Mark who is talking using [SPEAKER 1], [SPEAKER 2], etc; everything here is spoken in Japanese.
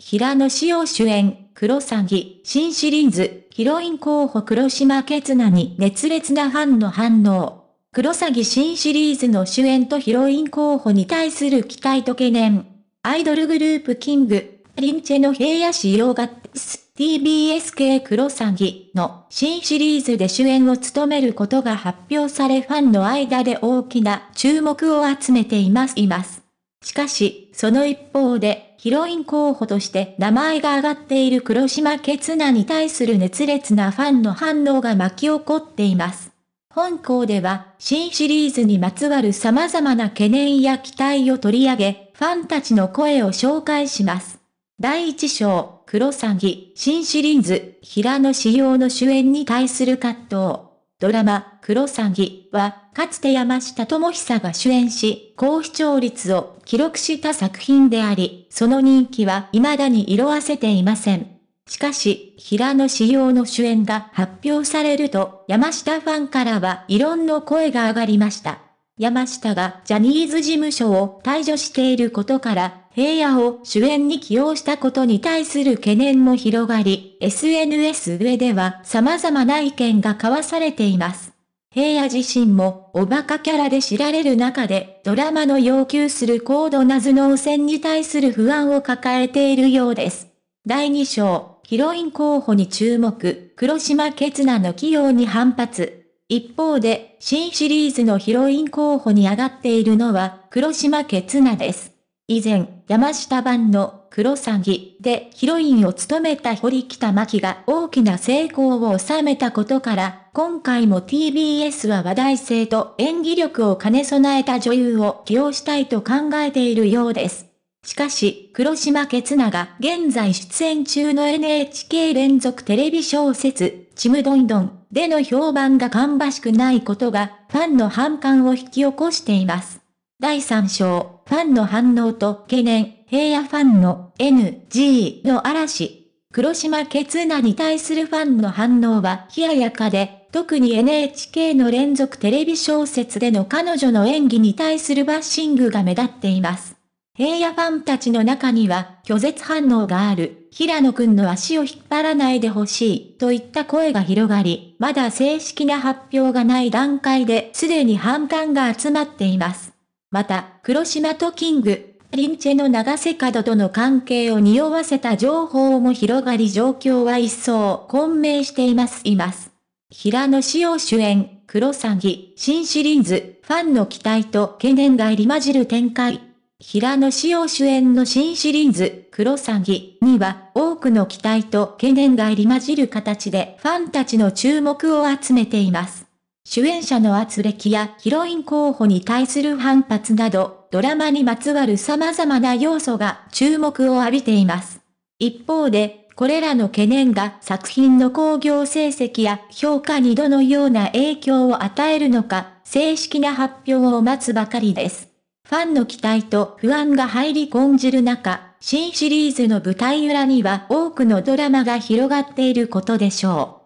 [SPEAKER 1] 平野紫耀主演、クロサギ、新シリーズ、ヒロイン候補黒島結菜に熱烈なファンの反応。黒サギ新シリーズの主演とヒロイン候補に対する期待と懸念。アイドルグループキング、リンチェの平野紫耀が TBS 系黒サギの新シリーズで主演を務めることが発表されファンの間で大きな注目を集めています。いますしかし、その一方で、ヒロイン候補として名前が挙がっている黒島ケツナに対する熱烈なファンの反応が巻き起こっています。本校では、新シリーズにまつわる様々な懸念や期待を取り上げ、ファンたちの声を紹介します。第1章、黒詐欺、新シリーズ、平野紫耀の主演に対する葛藤。ドラマ、黒詐欺は、かつて山下智久が主演し、高視聴率を記録した作品であり、その人気は未だに色あせていません。しかし、平野紫耀の主演が発表されると、山下ファンからは異論の声が上がりました。山下がジャニーズ事務所を退場していることから、平野を主演に起用したことに対する懸念も広がり、SNS 上では様々な意見が交わされています。平野自身もおバカキャラで知られる中で、ドラマの要求する高度な頭脳戦に対する不安を抱えているようです。第2章、ヒロイン候補に注目、黒島ケナの起用に反発。一方で、新シリーズのヒロイン候補に上がっているのは、黒島ケツナです。以前、山下版の黒詐欺でヒロインを務めた堀北真希が大きな成功を収めたことから、今回も TBS は話題性と演技力を兼ね備えた女優を起用したいと考えているようです。しかし、黒島ツナが現在出演中の NHK 連続テレビ小説、ちむどんどんでの評判が芳しくないことが、ファンの反感を引き起こしています。第3章ファンの反応と懸念、平野ファンの NG の嵐。黒島ケツナに対するファンの反応は冷ややかで、特に NHK の連続テレビ小説での彼女の演技に対するバッシングが目立っています。平野ファンたちの中には拒絶反応がある、平野くんの足を引っ張らないでほしいといった声が広がり、まだ正式な発表がない段階ですでに反感が集まっています。また、黒島とキング、リンチェの長瀬角との関係を匂わせた情報も広がり状況は一層混迷していますいます。平野紫耀主演、黒詐欺、新シリーズ、ファンの期待と懸念が入り混じる展開。平野紫耀主演の新シリーズ、黒詐欺には多くの期待と懸念が入り混じる形でファンたちの注目を集めています。主演者の圧力やヒロイン候補に対する反発など、ドラマにまつわる様々な要素が注目を浴びています。一方で、これらの懸念が作品の興行成績や評価にどのような影響を与えるのか、正式な発表を待つばかりです。ファンの期待と不安が入り込んじる中、新シリーズの舞台裏には多くのドラマが広がっていることでしょう。